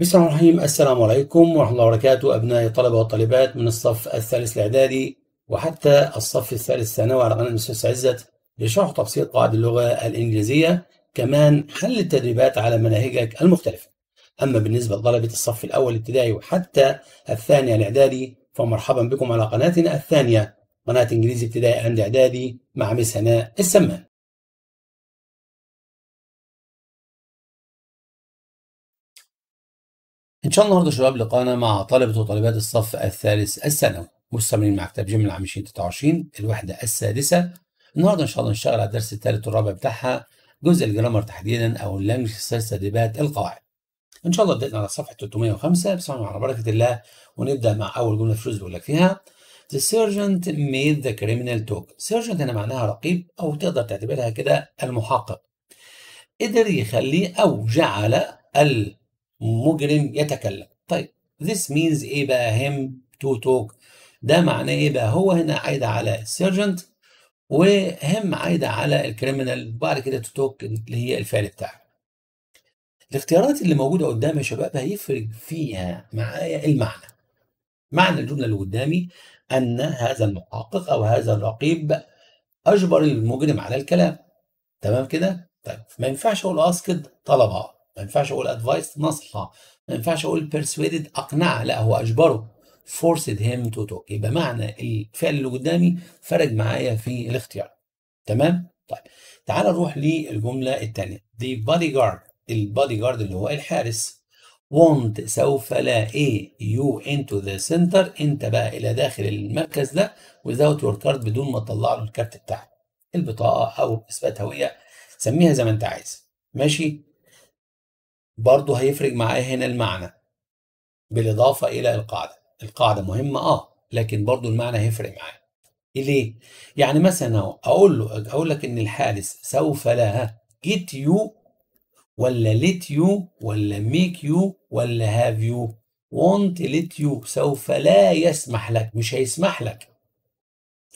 بسم الله الرحمن الرحيم السلام عليكم ورحمة الله وبركاته أبنائي الطلبة والطالبات من الصف الثالث الإعدادي وحتى الصف الثالث ثانوي على قناة الأستاذ عزت لشرح تبسيط قواعد اللغة الإنجليزية كمان حل التدريبات على مناهجك المختلفة أما بالنسبة لطلبة الصف الأول الابتدائي وحتى الثاني الإعدادي فمرحبا بكم على قناتنا الثانية قناة إنجليزي ابتدائي عند إعدادي مع مس هناء السمان إن شاء الله النهارده شباب لقانا مع طلبة وطالبات الصف الثالث الثانوي مستمرين مع كتاب جيم العام 2023 الوحدة السادسة النهارده إن شاء الله نشتغل على الدرس الثالث والرابع بتاعها جزء الجرامر تحديدا أو اللانجج تدريبات القواعد. إن شاء الله بدأنا على صفحة 305 بسم الله على بركة الله ونبدأ مع أول جملة فلوس بيقول لك فيها The sergeant made the criminal talk. sergeant هنا معناها رقيب أو تقدر تعتبرها كده المحقق. قدر يخليه أو جعل ال مجرم يتكلم طيب this means ايه بقى him to talk ده معناه ايه بقى هو هنا عايد على السيرجنت وهم عايده على الكريمنال وبعد كده تو توك اللي هي الفعل بتاعه الاختيارات اللي موجوده قدامي يا شباب هيفرق فيها معايا المعنى معنى الجمله اللي قدامي ان هذا المحقق او هذا الرقيب اجبر المجرم على الكلام تمام كده طيب ما ينفعش اقول اسكت طلبها ما ينفعش اقول ادفايس نصحه آه. ما ينفعش اقول persuaded اقنعه لا هو اجبره forced him to talk يبقى معنى الفعل اللي قدامي فرق معايا في الاختيار تمام طيب تعال نروح للجمله الثانيه the bodyguard البادي جارد اللي هو الحارس want سوف لا ايه يو انتو ذا سنتر انت بقى الى داخل المركز ده without your card بدون ما تطلع له الكارت بتاعك البطاقه او اثبات هويه سميها زي ما انت عايز ماشي برضه هيفرق معايا هنا المعنى بالإضافة إلى القاعدة القاعدة مهمة آه لكن برضه المعنى هيفرق معايا ليه؟ يعني مثلا أقول له أقول لك إن الحارس سوف لا جيت يو ولا let you ولا make you ولا have you won't let you سوف لا يسمح لك مش هيسمح لك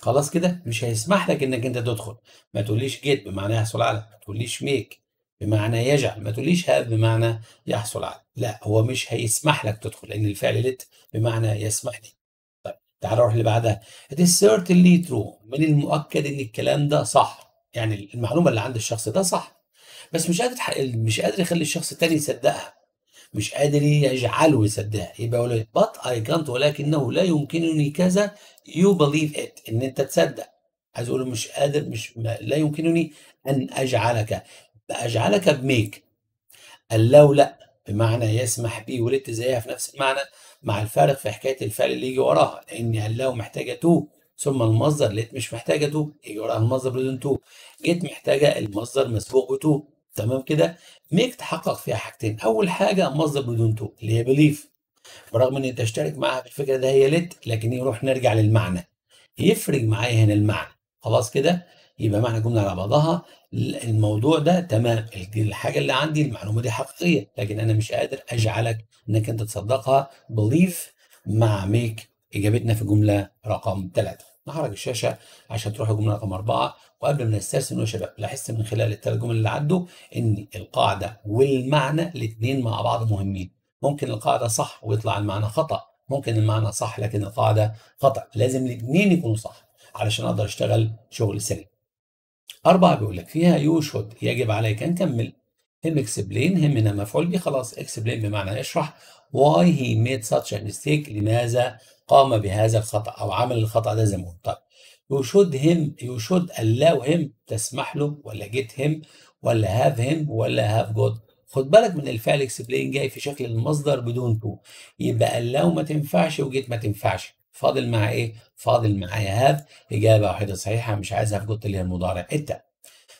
خلاص كده مش هيسمح لك انك انت تدخل ما تقوليش جيت بمعنى يحصل على ما تقوليش ميك بمعنى يجعل ما تقوليش هاف بمعنى يحصل على لا هو مش هيسمح لك تدخل لان الفعل لت بمعنى يسمح لي طيب تعالى نروح اللي بعدها ات is certainly من المؤكد ان الكلام ده صح يعني المعلومه اللي عند الشخص ده صح بس مش قادر مش قادر يخلي الشخص التاني يصدقها مش قادر يجعله يصدقها يبقى يقول بات اي كانت ولكنه لا يمكنني كذا يو بليف ات ان انت تصدق عايز اقول مش قادر مش لا يمكنني ان اجعلك بأجعلك بميك قال لا بمعنى يسمح بي ولدت زيها في نفس المعنى مع الفارق في حكاية الفعل اللي يجي وراها لأن قال محتاجة تو ثم المصدر لقيت مش محتاجة تو يجي وراها المصدر بدون تو جيت محتاجة المصدر مسبوق بتو تمام كده ميك تحقق فيها حاجتين أول حاجة مصدر بدون تو اللي هي بليف برغم إن تشترك معاها في الفكرة ده هي لت لكن يروح إيه، نرجع للمعنى يفرق معايا هنا المعنى خلاص كده يبقى معنى جمله على بعضها الموضوع ده تمام الحاجه اللي عندي المعلومه دي حقيقيه لكن انا مش قادر اجعلك انك انت تصدقها بليف مع ميك اجابتنا في جمله رقم ثلاثه نحرك الشاشه عشان تروح الجمله رقم اربعه وقبل ما نسترسل يا شباب لاحظت من خلال الثلاث جمل اللي عدوا ان القاعده والمعنى الاثنين مع بعض مهمين ممكن القاعده صح ويطلع المعنى خطا ممكن المعنى صح لكن القاعده خطا لازم الاثنين يكونوا صح علشان اقدر اشتغل شغل سليم أربعة بيقول لك فيها يو شود يجب عليك أن تكمل هم اكسبلين هم هنا مفعول به خلاص اكسبلين بمعنى اشرح why he made such a mistake لماذا قام بهذا الخطأ أو عمل الخطأ ده زي ما قلت طيب you should him الاو هم تسمح له ولا جيت هم ولا هاف هم ولا هاف جود خد بالك من الفعل اكسبلين جاي في شكل المصدر بدون تو يبقى الاو ما تنفعش وجيت ما تنفعش فاضل مع ايه؟ فاضل معايا هاف اجابه واحده صحيحه مش عايزها في جوت اللي هي المضارع انت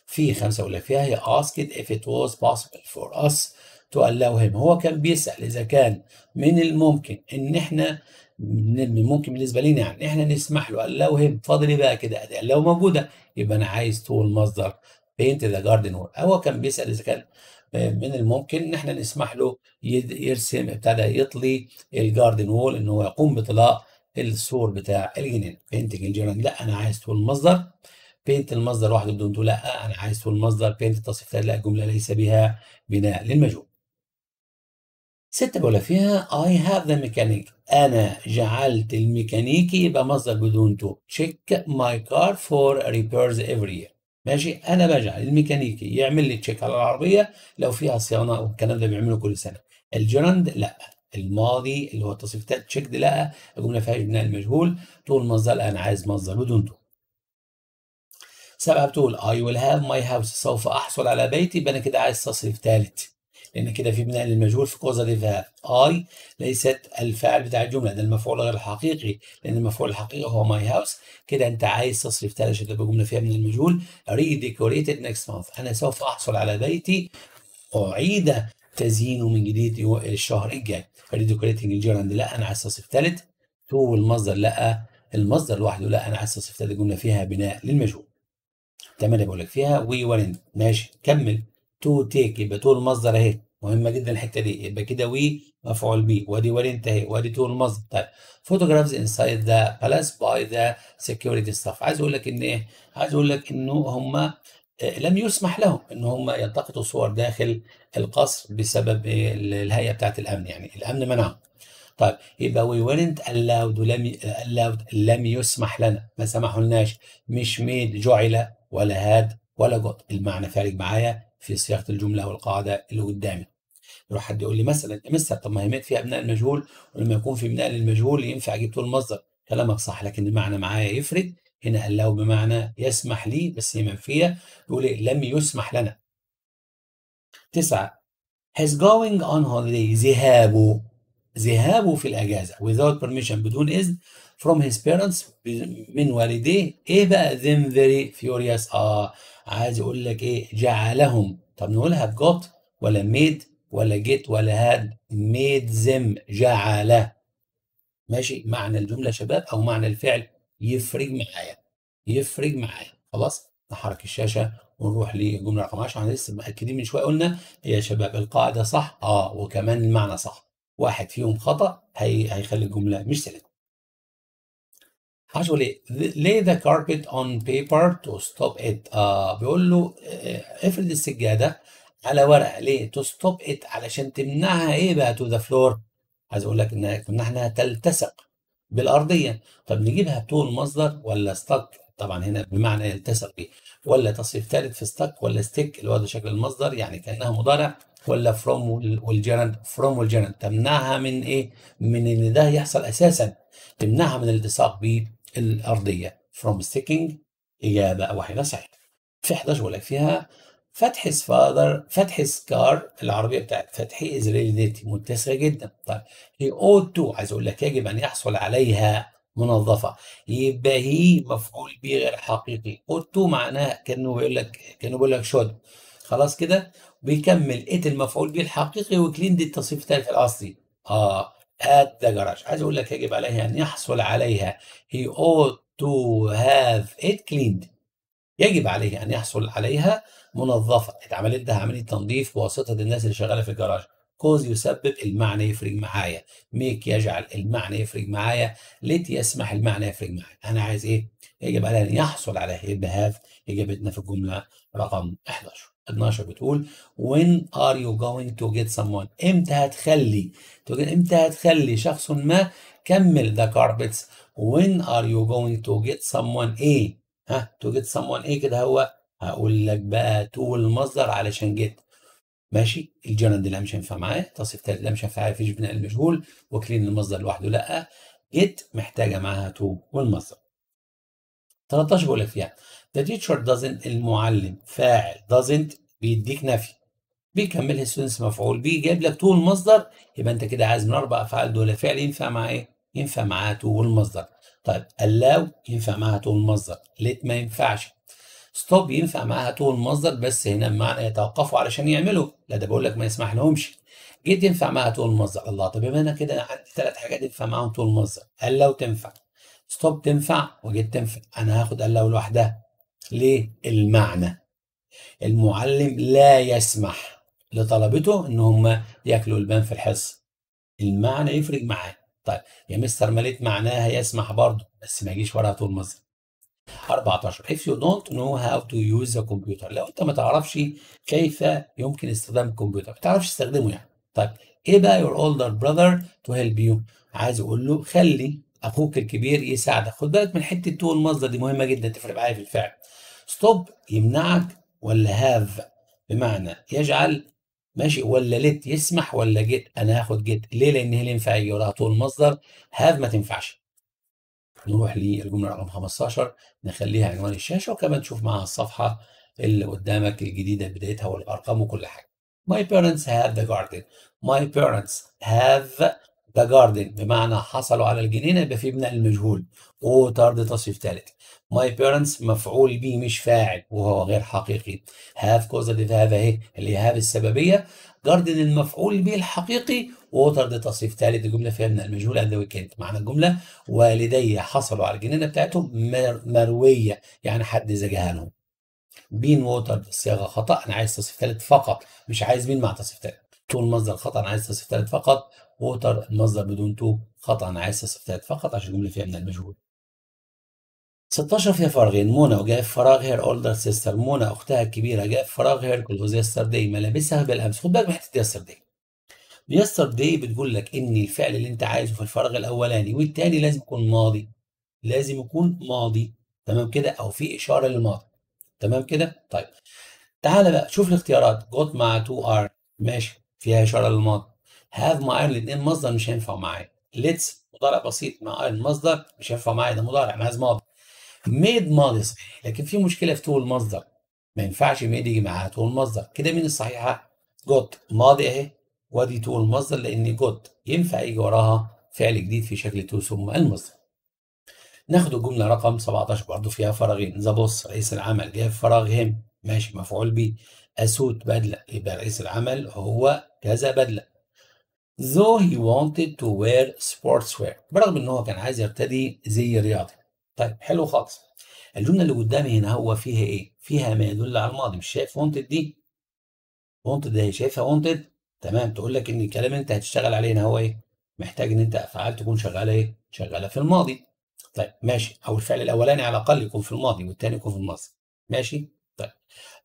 في خمسه ولا فيها هي اسكت اف ات واز بوسبل فور اس تو الاو هيم هو كان بيسال اذا كان من الممكن ان احنا من ممكن بالنسبه لنا يعني نعم، احنا نسمح له الاو هيم فاضل بقى كده اداء لو موجوده يبقى انا عايز تو مصدر بينت ذا جاردن وول هو كان بيسال اذا كان من الممكن ان احنا نسمح له يرسم ابتدى يطلي الجاردن وول ان هو يقوم بطلاء السور بتاع الجنان بينت الجيران لا انا عايز تقول مصدر بينت المصدر واحد بدون تو لا انا عايز تقول مصدر بينت التصريف لا الجمله ليس بها بناء للمجهول ستة بقول فيها I have the mechanic أنا جعلت الميكانيكي يبقى مصدر بدون تو check my car for repairs every year ماشي أنا بجعل الميكانيكي يعمل لي تشيك على العربية لو فيها صيانة والكلام ده بيعمله كل سنة الجراند لأ الماضي اللي هو التصريف بتاع تشيكد لقى الجمله فيها بناء المجهول تقول مصدر انا عايز مصدر بدون تو سبعه بتقول اي ويل هاف ماي هاوس سوف احصل على بيتي يبقى انا كده عايز تصريف ثالث لان كده في بناء للمجهول في كوزاتيف هاف اي ليست الفاعل بتاع الجمله ده المفعول غير الحقيقي لان المفعول الحقيقي هو ماي هاوس كده انت عايز تصريف ثالث عشان تبقى جمله فيها من المجهول ريديكوريتد نكست مانث انا سوف احصل على بيتي اعيد تزيينه من جديد الشهر الجاي فالريديكوليتنج الجيران لا انا عايز اصف ثالث تو المصدر لا المصدر لوحده لا انا عايز اصف ثالث جمله فيها بناء للمجهول تمام اللي بقول لك فيها وي ورنت ماشي كمل تو تيك يبقى تو المصدر اهي مهمه جدا الحته دي يبقى كده وي مفعول به وادي ورنت اهي وادي تو المصدر طيب فوتوغرافز انسايد ذا بالاس باي ذا سكيورتي ستاف عايز اقول لك ان ايه؟ عايز اقول لك انه هما لم يسمح لهم ان هم يلتقطوا صور داخل القصر بسبب الهيئه بتاعه الامن يعني الامن منعهم طيب يبقى وي ورنت الاود ولم الاود لم يسمح لنا ما سمحولناش مش ميد جعل ولا هاد ولا جوت المعنى فارق معايا في صياغه الجمله والقاعده اللي قدامي يروح حد يقول لي مثلا مستر طب ما هي ميت فيها ابناء المجهول ولما يكون في ابناء للمجهول ينفع اجيب طول المصدر كلامك صح لكن المعنى معايا يفرق هنا قال له بمعنى يسمح لي بس هي منفية بيقول إيه؟ لم يسمح لنا تسعة his going on holiday ذهابه ذهابه في الأجازة without permission بدون إذن from his parents من والديه إيه بقى them very furious آه عايز يقول لك إيه جعلهم طب نقولها got ولا made ولا جيت ولا هاد made them جعل ماشي معنى الجملة شباب أو معنى الفعل يفرق معايا يفرق معايا خلاص نحرك الشاشه ونروح للجمله رقم 10 احنا لسه مأكدين من شويه قلنا يا شباب القاعده صح اه وكمان المعنى صح واحد فيهم خطا هي هيخلي الجمله مش سليمه هشقول ايه lay the carpet on paper to stop it آه بيقول له آه، افرد السجاده على ورقه ليه to stop it علشان تمنعها ايه بقى to the floor عايز اقول لك انها تمنعها انها تلتصق بالأرضية طب نجيبها تون مصدر ولا ستك طبعا هنا بمعنى يلتصق به ولا تصريف ثالث في ستك ولا ستيك اللي هو شكل المصدر يعني كأنها مضارع ولا فروم والجرند فروم والجرند تمنعها من ايه؟ من ان ده يحصل اساسا تمنعها من الالتصاق بالارضيه فروم ستيكينج اجابه واحده صحيحه في 11 ولا لك فيها فتح father فتح سكار العربية بتاعت فتحي is related متسعة جدا طيب he اوت to عايز أقول لك يجب أن يحصل عليها منظفة يبقى هي مفعول به غير حقيقي اوت to معناها كأنه بيقول لك كأنه بيقول لك شد خلاص كده بيكمل ات المفعول به الحقيقي وكلين دي التصريف الثالث الأصلي اه at the garage عايز أقول لك يجب عليها أن يحصل عليها he اوت to have it cleaned يجب عليه ان يحصل عليها منظفه اتعملت لها عمليه تنظيف بواسطه الناس اللي شغاله في الجراج كوز يسبب المعنى يفرق معايا ميك يجعل المعنى يفرق معايا ليت يسمح المعنى يفرق معايا انا عايز ايه يجب عليه ان يحصل على هيب هاف اجابتنا في الجمله رقم 11 12 بتقول when are you going to get someone امتى هتخلي امتى هتخلي شخص ما كمل ذا كاربتس when are you going to get someone ايه ها تو جيت سمون ايه كده هو هقول لك بقى تو المصدر علشان جيت ماشي الجنرال دي لا مش هينفع معاه تصريف تالت لا مش هينفع في بناء المجهول وكلين المصدر لوحده لا جيت محتاجه معاها تو والمصدر 13 بقول لك فيها ذا تيتشر دازنت المعلم فاعل دازنت بيديك نفي بيكمل السنس مفعول بيه جايب لك تو المصدر يبقى انت كده عايز من اربع افعال دول فعل ينفع مع ايه؟ ينفع معاه تو والمصدر طيب allow ينفع معاها تقول مصدر let ما ينفعش stop ينفع معاها تقول مصدر بس هنا بمعنى يتوقفوا علشان يعملوا لا ده بقول لك ما يسمح لهمش جيت ينفع معاها تقول مصدر الله طب يبقى انا كده عندي ثلاث حاجات ينفع معاهم تقول مصدر allow تنفع stop تنفع وجيت تنفع انا هاخد allow لوحدها ليه المعنى المعلم لا يسمح لطلبته ان هم ياكلوا البان في الحصه المعنى يفرق معاه طيب يا مستر ماليت معناها يسمح برضه بس ما يجيش وراها طول مصر 14 if you don't know how to use a computer لو انت ما تعرفش كيف يمكن استخدام الكمبيوتر ما تعرفش تستخدمه يعني طيب ايه بقى your older brother to help you عايز اقول له خلي اخوك الكبير يساعدك خد بالك من حته تو المصدر دي مهمه جدا تفرق معايا في الفعل ستوب يمنعك ولا هاف بمعنى يجعل ماشي ولا ليت يسمح ولا جيت انا هاخد جيت ليه لان هي ينفع ولا طول مصدر هاف ما تنفعش نروح للجمله رقم 15 نخليها عنوان الشاشه وكمان تشوف معاها الصفحه اللي قدامك الجديده بدايتها والارقام وكل حاجه My parents have the garden. My parents have ذا جاردن بمعنى حصلوا على الجنينه يبقى في بناء المجهول ووتر ده تصريف ثالث ماي بيرنتس مفعول به مش فاعل وهو غير حقيقي هاف كوزد هذا اهي اللي هاف السببيه جاردن المفعول به الحقيقي ووتر ده تصريف ثالث الجمله فيها من المجهول عند كانت معنى الجمله والدي حصلوا على الجنينه بتاعتهم مرويه يعني حد زجها لهم بين ووتر صياغه خطا انا عايز تصريف ثالث فقط مش عايز بين مع تصريف ثالث طول مصدر خطا انا عايز تصريف ثالث فقط ووتر المصدر بدون تو خطأ عايز صفتات فقط عشان الجملة فيها من المجهول 16 فيها فراغين منى وجاء في فراغ هير اولدر سيستر منى اختها الكبيره جاء في فراغ هير كلوز داي ملابسها بالامس خد بالك من حته يستر يستر داي بتقول لك ان الفعل اللي انت عايزه في الفراغ الاولاني والتاني لازم يكون ماضي لازم يكون ماضي تمام كده او في اشاره للماضي تمام كده طيب تعالى بقى شوف الاختيارات جوت مع تو ار ماشي فيها اشاره للماضي هاف مع ايرون الاثنين مصدر مش هينفع معايا ليتس مضارع بسيط مع ايرون مصدر مش هينفع معايا ده مضارع ما هاز ماضي ميد ماضي صحيح لكن في مشكله في تول المصدر ما ينفعش ميد يجي معاها تول المصدر كده مين الصحيحه؟ جود ماضي اهي وادي تول المصدر لان جود ينفع يجي وراها فعل جديد في شكل تو ثم المصدر ناخد الجمله رقم 17 برضه فيها فراغين ذا بوس رئيس العمل جاب فراغ هم ماشي مفعول به اسوت بدله يبقى رئيس العمل هو كذا بدله though he wanted to wear sportswear برغم ان هو كان عايز يرتدي زي رياضي طيب حلو خالص الجمله اللي قدامي هنا هو فيها ايه فيها ما يدل على الماضي مش شايف wanted دي wanted ده شايفها wanted تمام تقول لك ان الكلام انت هتشتغل عليه هنا هو ايه محتاج ان انت افعال تكون شغاله ايه شغاله في الماضي طيب ماشي او الفعل الاولاني على الاقل يكون في الماضي والثاني يكون في الماضي ماشي طيب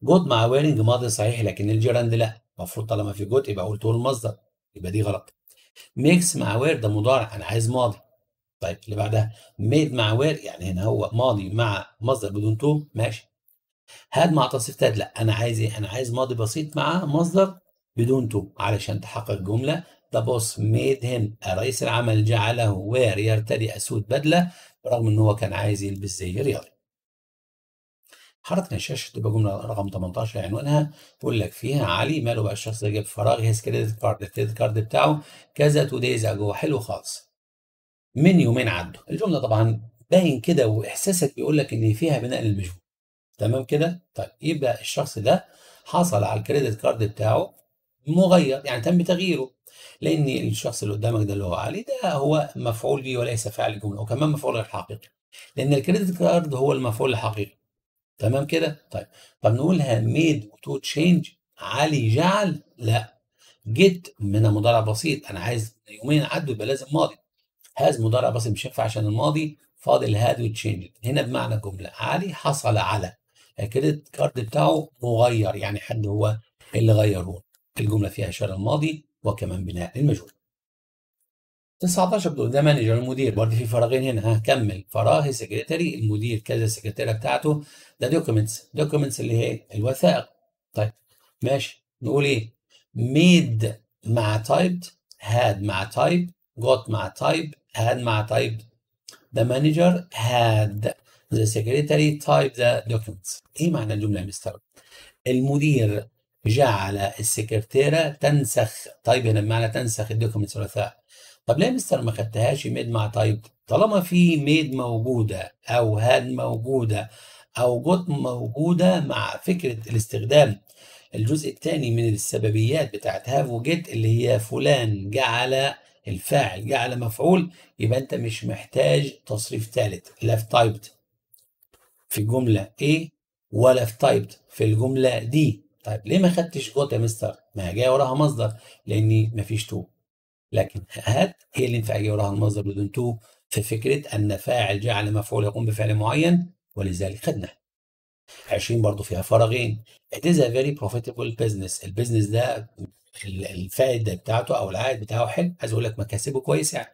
جود مع ويرنج ماضي صحيح لكن الجيراند لا المفروض طالما في جود يبقى قلته المصدر يبقى دي غلط ميكس مع وير ده مضارع انا عايز ماضي طيب اللي بعدها ميد مع وير يعني هنا هو ماضي مع مصدر بدون تو ماشي هاد مع تصريف تاد لا انا عايز ايه انا عايز ماضي بسيط مع مصدر بدون تو علشان تحقق جمله ده بوس ميد هيم رئيس العمل جعله وير يرتدي اسود بدله برغم ان هو كان عايز يلبس زي رياضي حركة الشاشة تبقى جملة رقم 18 عنوانها بيقول لك فيها علي ماله بقى الشخص ده جاب فراغ هيز كريدت كارد الكريدت كارد بتاعه كذا تو دايز اجو حلو خالص من يومين عدوا الجملة طبعا باين كده واحساسك بيقول لك ان فيها بناء للمجهول تمام كده طيب يبقى الشخص ده حصل على الكريدت كارد بتاعه مغير يعني تم تغييره لان الشخص اللي قدامك ده اللي هو علي ده هو مفعول به وليس فاعل الجمله وكمان مفعول غير حقيقي لان الكريدت كارد هو المفعول الحقيقي تمام كده طيب طب نقولها ميد تو تشينج علي جعل لا جيت من مضارع بسيط انا عايز يومين عدوا يبقى لازم ماضي هاز مضارع بسيط مش هينفع عشان الماضي فاضل هاد وتشينج هنا بمعنى الجمله علي حصل على يعني الكريدت كارد بتاعه مغير يعني حد هو اللي غيره الجمله فيها اشاره الماضي وكمان بناء المجهول 19 بتقول ده مانجر المدير برضه في فراغين هنا هكمل فراغ سكرتري المدير كذا السكرتيره بتاعته ده دوكيومنتس دوكيومنتس اللي هي الوثائق طيب ماشي نقول ايه ميد مع تايبد هاد مع تايب جوت مع تايب هاد مع تايب ذا مانجر هاد ذا سكرتري تايب ذا دوكيومنتس ايه معنى الجمله يا مستر المدير جعل السكرتيره تنسخ طيب هنا بمعنى تنسخ الدوكيومنتس الوثائق طب ليه مستر ما خدتهاش ميد مع تايب طالما في ميد موجوده او هاد موجوده أو موجودة مع فكرة الاستخدام الجزء الثاني من السببيات بتاعت هاف وجيت اللي هي فلان جعل الفاعل جعل مفعول يبقى أنت مش محتاج تصريف ثالث لا في تايبد في الجملة A ولا في تايبد في الجملة D طيب ليه ما خدتش جوت يا مستر؟ ما جاي وراها مصدر لأن مفيش تو لكن هات هي اللي ينفع يجي وراها المصدر بدون تو في فكرة أن فاعل جعل مفعول يقوم بفعل معين ولذلك خدناها 20 برضه فيها فراغين it is a very profitable business البيزنس ده الفائده بتاعته او العائد بتاعه حلو عايز اقول لك مكاسبه كويسه يعني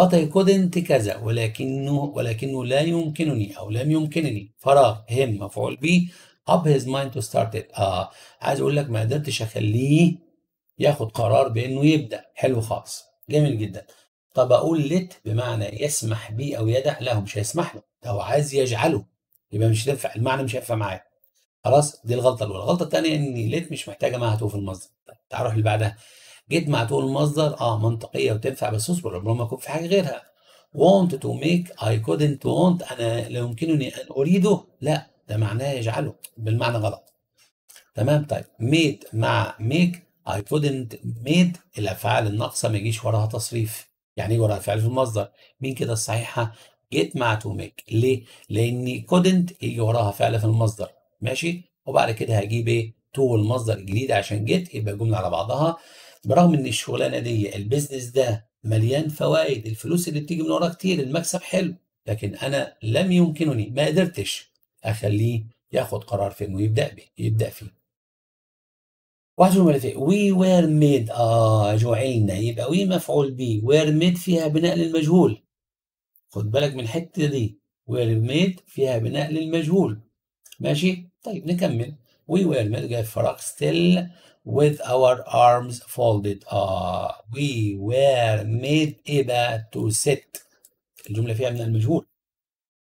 but I couldn't كذا ولكنه ولكنه لا يمكنني او لم يمكنني فراغ هم مفعول به up his mind to start it اه عايز اقول لك ما قدرتش اخليه ياخد قرار بانه يبدا حلو خالص جميل جدا طب اقول لت بمعنى يسمح بي او يده لا هو مش هيسمح له ده هو عايز يجعله يبقى مش هتنفع المعنى مش هينفع معاه خلاص دي الغلطه الاولى الغلطه الثانيه ان لت مش محتاجه معتوه في المصدر طيب تعال روح اللي بعدها جيت معتوه المصدر اه منطقيه وتنفع بس اصبر ربما يكون في حاجه غيرها want to make I couldn't want انا لا يمكنني ان اريده لا ده معناه يجعله بالمعنى غلط تمام طيب made مع make I couldn't made الافعال الناقصه ما يجيش وراها تصريف يعني إيه وراء فعل في المصدر مين كده الصحيحة جيت مع تو ميك ليه؟ لأني كودنت يجي وراها فعل في المصدر ماشي وبعد كده هجيب إيه؟ تو المصدر الجديد عشان جيت يبقى جملة على بعضها برغم إن الشغلانة دي البيزنس ده مليان فوائد الفلوس اللي بتيجي من وراه كتير المكسب حلو لكن أنا لم يمكنني ما قدرتش أخليه ياخد قرار في إنه يبدأ بيه يبدأ فيه واحد جملة فيه وي وير ميد اه جعلنا يبقى وي مفعول به وير ميد فيها بناء للمجهول خد بالك من الحتة دي وير ميد فيها بناء للمجهول ماشي طيب نكمل وي وير ميد جاي فراغ ستيل with our arms folded اه we were made ايه بقى to sit الجملة فيها بناء المجهول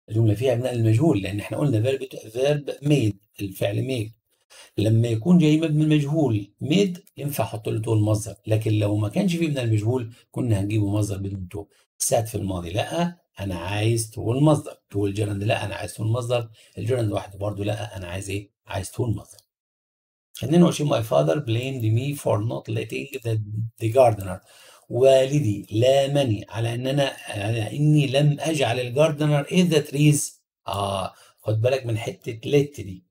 الجملة فيها بناء المجهول لأن احنا قلنا verb verb made الفعل ميد لما يكون جاي من المجهول ميد ينفع احط له تو المصدر لكن لو ما كانش في من المجهول كنا هنجيبه مصدر بدون تو سات في الماضي لا انا عايز تو المصدر تو الجرند لا انا عايز تو المصدر الجرند لوحده برضه لا انا عايز ايه عايز تو المصدر 22 my father blamed me for not letting the, the gardener والدي لامني على ان انا على اني لم اجعل الجاردنر ايه ذا تريز اه خد بالك من حته ليت دي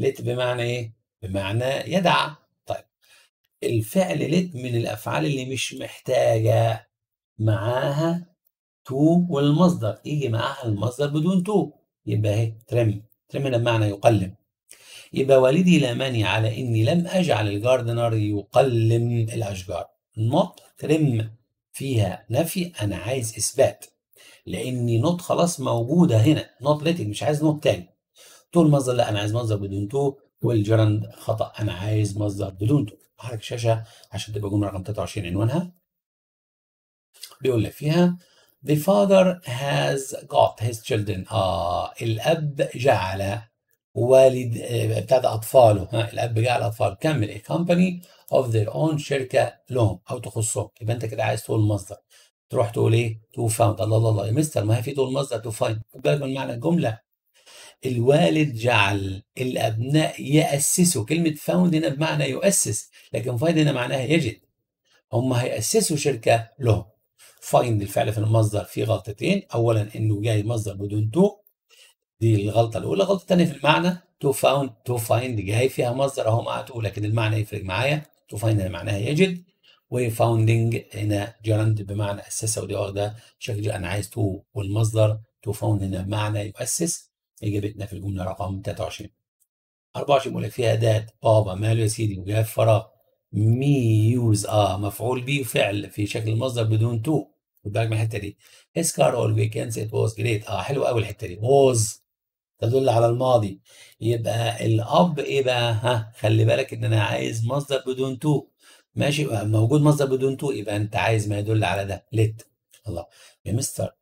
لت بمعنى ايه؟ بمعنى يدع طيب الفعل لت من الافعال اللي مش محتاجه معاها تو والمصدر يجي معاها المصدر بدون تو يبقى اهي ترمي ترمي بمعنى يقلم يبقى والدي لامني على اني لم اجعل الجاردنر يقلم الاشجار نوت ترم فيها نفي انا عايز اثبات لان نوت خلاص موجوده هنا نوت ليتنج مش عايز نوت تاني تو مصدر لا انا عايز مصدر بدون تو والجرند خطا انا عايز مصدر بدون تو حرك شاشة عشان تبقى جمله رقم 23 عنوانها بيقول لك فيها The father has got his children اه الاب جعل والد آه، بتاع اطفاله ها الاب جعل اطفاله كمل a company of their own شركه لهم او تخصهم يبقى انت كده عايز تقول مصدر تروح تقول ايه تو فاوند الله الله الله يا مستر ما هي في تقول مصدر تو فايند بالك من معنى الجمله الوالد جعل الأبناء يأسسوا كلمة فاوند هنا بمعنى يؤسس لكن فايند هنا معناها يجد هم هيأسسوا شركة لهم فايند الفعل في المصدر فيه غلطتين أولا إنه جاي مصدر بدون تو دي الغلطة الأولى الغلطة الثانية في المعنى تو فاوند تو فايند جاي فيها مصدر أهو مع تو لكن المعنى يفرق معايا تو فايند هنا معناها يجد وفاوندنج هنا جراند بمعنى أسسها ودي واخدة شكل أنا عايز تو والمصدر تو فاوند هنا بمعنى يؤسس إجابتنا في الجملة رقم 23 24 بيقول لك فيها ذات بابا ماله يا سيدي وجاب فراغ مي يوز اه مفعول به فعل في شكل المصدر بدون تو خد بالك من الحته دي his اول always كانس ات واز جريت اه حلو قوي الحته دي ووز تدل على الماضي يبقى الاب ايه بقى ها خلي بالك ان انا عايز مصدر بدون تو ماشي موجود مصدر بدون تو يبقى انت عايز ما يدل على ده ليت الله يا مستر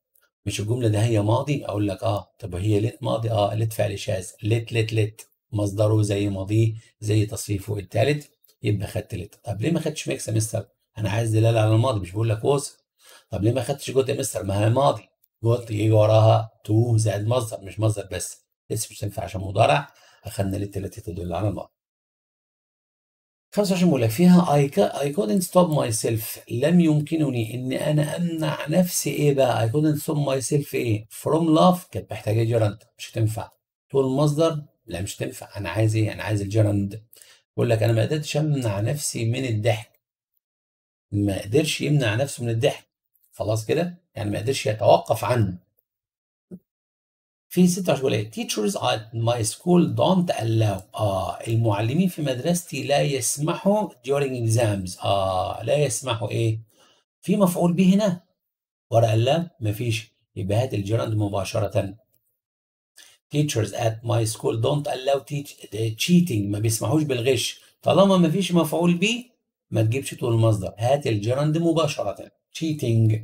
مش الجملة ده هي ماضي أقول لك أه طب هي ليت ماضي أه ليت فعل شاذ ليت ليت ليت مصدره زي ماضيه زي تصريفه التالت يبقى خدت ليت طب ليه ما خدتش ميكس يا مستر أنا عايز دلالة على الماضي مش بقول لك وصل طب ليه ما خدتش جوت يا مستر ما هي ماضي جوت يجي وراها تو زائد مصدر مش مصدر بس لسه مش تنفع عشان مضارع أخدنا ليت التي تدل على الماضي 25 لك فيها I, ca I couldn't stop myself لم يمكنني إن أنا أمنع نفسي إيه بقى I couldn't stop myself إيه from love كانت محتاجة جيرند مش هتنفع تقول المصدر لا مش هتنفع أنا عايز إيه أنا عايز الجيرند بقول لك أنا ما قدرتش أمنع نفسي من الضحك ما قدرش يمنع نفسه من الضحك خلاص كده يعني ما قدرش يتوقف عنه في 16 ولايه teachers at my school don't allow اه المعلمين في مدرستي لا يسمحوا during exams اه لا يسمحوا ايه في مفعول به هنا ورا لا مفيش يبقى هات الجراند مباشره teachers at my school don't allow teach cheating ما بيسمحوش بالغش طالما مفيش مفعول به ما تجيبش طول المصدر هات الجراند مباشره cheating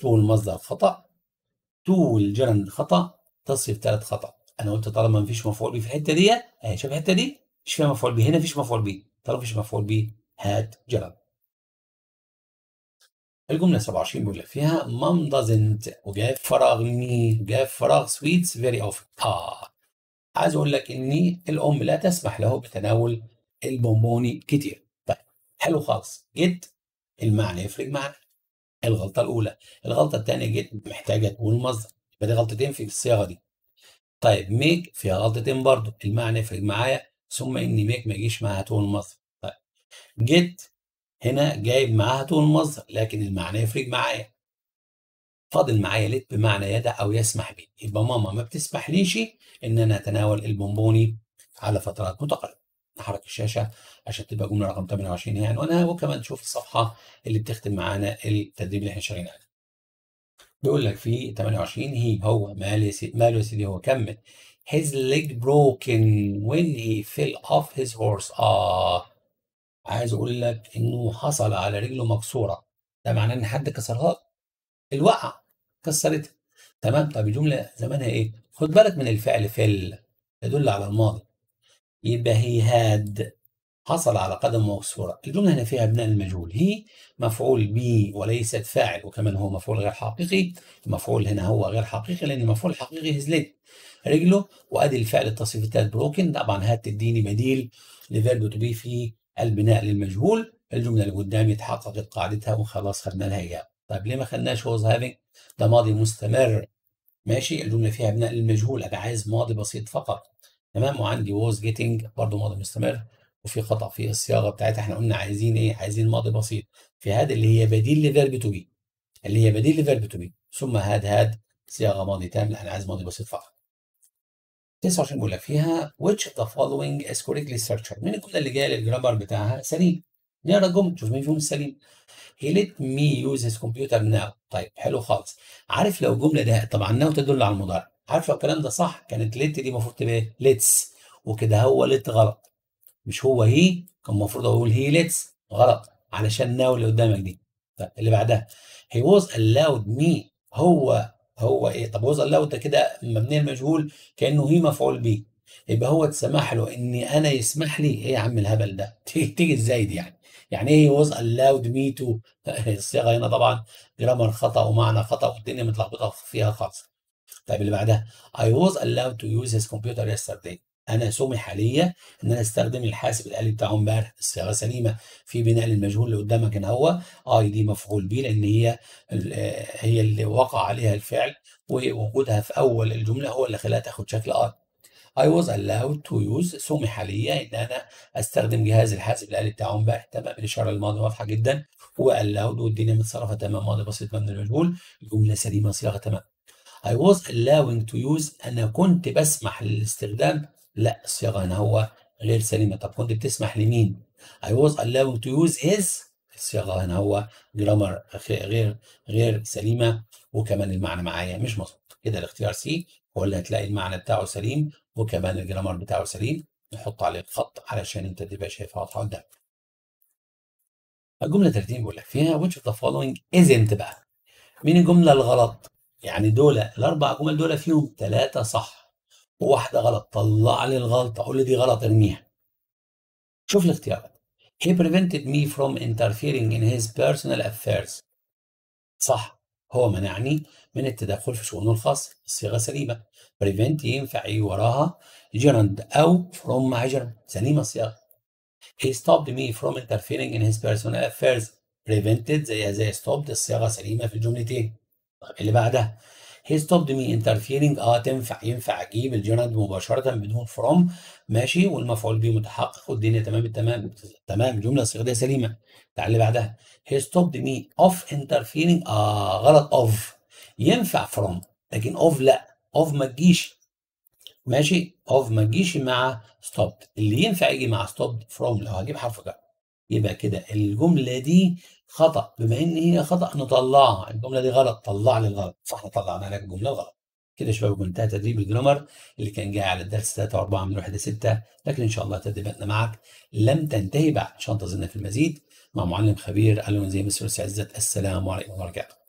طول المصدر خطأ تو جرن خطا تصف ثلاث خطا انا قلت طالما ما فيش مفعول به في الحته دي اهي شوف الحته دي مش فيها مفعول به هنا فيش مفعول به طالما فيش مفعول به هات جرن الجمله 27 بيقول لك فيها مام دازنت وجايب فراغ مي جايب فراغ سويتس فيري اوفن اه عايز اقول لك ان الام لا تسمح له بتناول البونبوني كتير طيب حلو خالص جيت المعنى يفرق معنا الغلطه الاولى الغلطه الثانيه جيت محتاجه تقول مصدر يبقى دي غلطتين في الصياغه دي طيب ميك فيها غلطتين برضه المعنى يفرق معايا ثم ان ميك ما يجيش معاها تون مصدر طيب جيت هنا جايب معاها تون مصدر لكن المعنى يفرق معايا فاضل معايا ليت بمعنى يدع او يسمح بي يبقى ماما ما بتسمحليش ان انا اتناول البونبوني على فترات متقاربه نحرك الشاشه عشان تبقى جمله رقم 28 هي عنوانها وكمان تشوف الصفحه اللي بتختم معانا التدريب اللي احنا شغالين عليه. بيقول لك في 28 هي هو ماله ماله يا سيدي هو كمل his leg broken when he fell off his horse اه عايز اقول لك انه حصل على رجله مكسوره ده معناه ان حد كسرها الوقع كسرتها تمام طب الجمله زمانها ايه خد بالك من الفعل فل يدل على الماضي يبقى هي هاد حصل على قدم مكسورة الجملة هنا فيها بناء المجهول هي مفعول به وليست فاعل وكمان هو مفعول غير حقيقي المفعول هنا هو غير حقيقي لأن المفعول الحقيقي هزلت رجله وأدي الفعل التصريف بتاعت بروكن طبعا هاد تديني بديل لفيرب تو بي في البناء للمجهول الجملة اللي قدامي اتحققت قاعدتها وخلاص خدنا لها إياها طيب ليه ما خدناش هوز هافينج ده ماضي مستمر ماشي الجملة فيها بناء للمجهول أنا عايز ماضي بسيط فقط تمام وعندي ووز جيتنج برضه ماضي مستمر وفي خطأ في الصياغة بتاعتها احنا قلنا عايزين ايه؟ عايزين ماضي بسيط في هاد اللي هي بديل لفيرب تو بي اللي هي بديل لفيرب تو بي ثم هاد هاد صياغة ماضي تام لا انا عايز ماضي بسيط فقط 29 جملة فيها which the following is correctly structured من الجملة اللي جاية للجرامر بتاعها سليم نقرا الجملة شوف مين فيهم السليم he let me use his computer now طيب حلو خالص عارف لو الجملة ده طبعا ناو تدل على المضارع عارفه الكلام ده صح كانت ليت دي المفروض تبقى ايه ليتس وكده هو ليت غلط مش هو هي كان المفروض اقول هي ليتس غلط علشان ناو اللي قدامك دي طب اللي بعدها هي ووز الاود مي هو هو ايه طب ووز الاود ده كده مبني المجهول كانه هي مفعول به يبقى هو تسمح له ان انا يسمح لي ايه يا عم الهبل ده تيجي ازاي دي يعني يعني ايه ووز الاود مي تو الصيغه هنا طبعا جرامر خطا ومعنى خطا والدنيا متلخبطه فيها خالص طيب اللي بعدها I was allowed to use his computer yesterday انا سمح ليا ان انا استخدم الحاسب الالي بتاعه امبارح الصياغه سليمه في بناء للمجهول اللي قدامك ان هو اي دي مفعول به لان هي آه، هي اللي وقع عليها الفعل ووجودها في اول الجمله هو اللي خلاها تاخد شكل اي I was allowed to use سمح ليا ان انا استخدم جهاز الحاسب الالي بتاعه امبارح تمام الاشاره الماضي واضحه جدا و allowed والدنيا متصرفه تمام ماضي بسيط مبني المجهول الجمله سليمه صياغه تمام I was allowing to use أنا كنت بسمح للاستخدام لا الصياغة هنا هو غير سليمة طب كنت بتسمح لمين؟ I was allowing to use his الصياغة هنا هو جرامر غير غير سليمة وكمان المعنى معايا مش مظبوط كده الاختيار سي هو اللي هتلاقي المعنى بتاعه سليم وكمان الجرامر بتاعه سليم نحط عليه الخط علشان انت تبقى شايفها واضحة قدامك الجملة 30 بيقول لك فيها which of the following isn't بقى مين الجملة الغلط يعني دول الاربع جمل دول فيهم ثلاثه صح وواحده غلط طلع لي الغلطه قول لي دي غلط ارميها شوف الاختيارات he prevented me from interfering in his personal affairs صح هو منعني من التدخل في شؤونه الخاص الصيغة سليمة prevent ينفع ايه وراها جيرند أو from مع جيرند سليمة الصيغة he stopped me from interfering in his personal affairs prevented زيها زي stopped الصيغة سليمة في الجملتين طيب اللي بعدها هي ستوبد مي انترفيرنج اه تنفع ينفع اجيب الجند مباشره بدون فروم ماشي والمفعول به متحقق والدنيا تمام التمام تمام جمله الصيغيه سليمه تعال اللي بعدها هي ستوبد مي اوف انترفيرنج اه غلط اوف ينفع فروم لكن اوف لا اوف ما تجيش ماشي اوف ما تجيش مع ستوبد اللي ينفع يجي مع ستوبد فروم لو هجيب حرف جر يبقى كده الجملة دي خطأ بما إن هي خطأ نطلعها الجملة دي غلط طلع لي الغلط صح طلعنا لك الجملة الغلط كده شباب انتهى تدريب الجرامر اللي كان جاي على الدرس 3 و4 من 1 ل 6 لكن ان شاء الله تدريباتنا معك لم تنتهي بعد ان شاء الله تنتظرنا في المزيد مع معلم خبير الون زي مستر عزت السلام عليكم ورحمه الله وبركاته